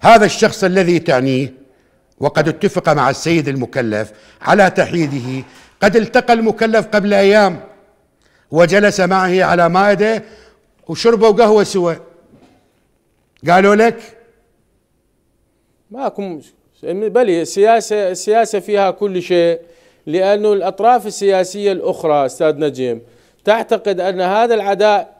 هذا الشخص الذي تعنيه وقد اتفق مع السيد المكلف على تحييده قد التقى المكلف قبل أيام وجلس معه على مائدة وشربوا قهوة سوا قالوا لك ماكم بلي السياسة السياسة فيها كل شيء لأنه الأطراف السياسية الأخرى أستاذ نجيم تعتقد أن هذا العداء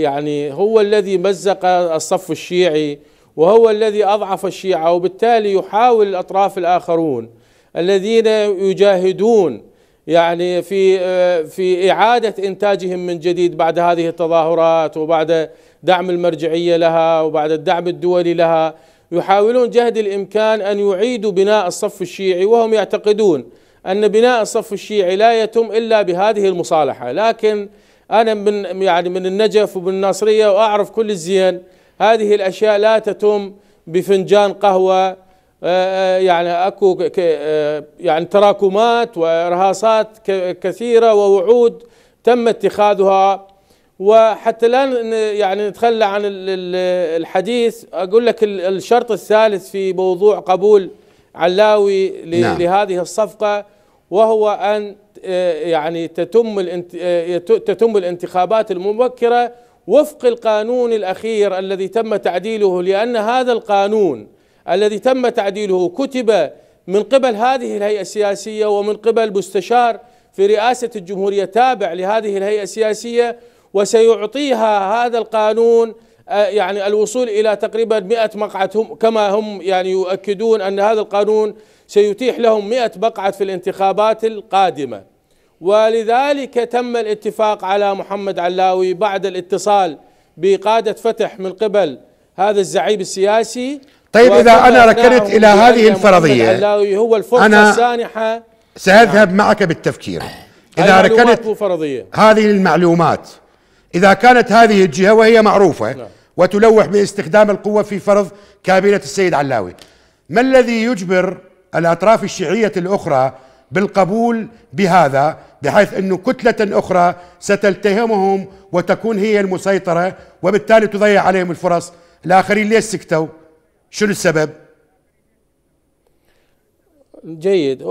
يعني هو الذي مزق الصف الشيعي وهو الذي أضعف الشيعة وبالتالي يحاول الأطراف الآخرون الذين يجاهدون يعني في آه، في إعادة إنتاجهم من جديد بعد هذه التظاهرات وبعد دعم المرجعية لها وبعد الدعم الدولي لها يحاولون جهد الإمكان أن يعيدوا بناء الصف الشيعي وهم يعتقدون أن بناء الصف الشيعي لا يتم إلا بهذه المصالحة لكن أنا من يعني من النجف ومن الناصرية وأعرف كل الزين هذه الأشياء لا تتم بفنجان قهوة آه، آه، يعني أكو آه، يعني تراكمات ورهاصات كثيرة ووعود تم اتخاذها وحتى لا يعني نتخلى عن الحديث أقول لك الشرط الثالث في موضوع قبول علاوي نعم. لهذه الصفقة وهو أن يعني تتم تتم الانتخابات المبكرة وفق القانون الاخير الذي تم تعديله لان هذا القانون الذي تم تعديله كتب من قبل هذه الهيئه السياسيه ومن قبل مستشار في رئاسه الجمهوريه تابع لهذه الهيئه السياسيه وسيعطيها هذا القانون آه، يعني الوصول الى تقريبا 100 مقعد هم كما هم يعني يؤكدون ان هذا القانون سيتيح لهم 100 مقعد في الانتخابات القادمه ولذلك تم الاتفاق على محمد علاوي بعد الاتصال بقادة فتح من قبل هذا الزعيم السياسي طيب إذا أنا ركنت إلى هذه الفرضية علاوي هو الفرصة أنا السانحة سأذهب نعم. معك بالتفكير إذا ركنت فرضية. هذه المعلومات إذا كانت هذه الجهة وهي معروفة نعم. وتلوح باستخدام القوة في فرض كابينة السيد علاوي ما الذي يجبر الأطراف الشيعية الأخرى بالقبول بهذا بحيث أنه كتلة أخرى ستلتهمهم وتكون هي المسيطرة وبالتالي تضيع عليهم الفرص الآخرين ليش سكتوا شنو السبب جيد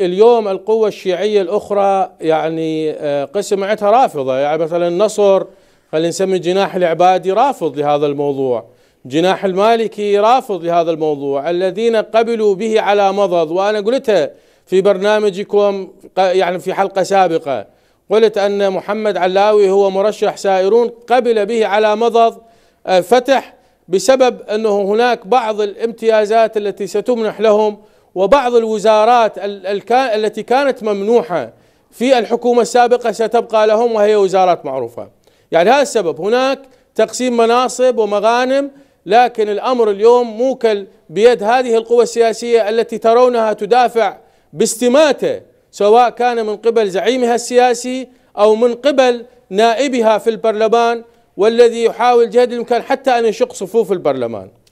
اليوم القوة الشيعية الأخرى يعني آه، قسم عندها رافضة يعني مثلا النصر خلينا نسمي الجناح العبادي رافض لهذا الموضوع جناح المالكي رافض لهذا الموضوع الذين قبلوا به على مضض وأنا قلتها في برنامجكم يعني في حلقة سابقة قلت أن محمد علاوي هو مرشح سائرون قبل به على مضض آه، فتح بسبب أنه هناك بعض الامتيازات التي ستمنح لهم وبعض الوزارات التي كانت ممنوحة في الحكومة السابقة ستبقى لهم وهي وزارات معروفة يعني هذا السبب هناك تقسيم مناصب ومغانم لكن الأمر اليوم موكل بيد هذه القوى السياسية التي ترونها تدافع باستماته سواء كان من قبل زعيمها السياسي أو من قبل نائبها في البرلمان والذي يحاول جهد الإمكان حتى أن يشق صفوف البرلمان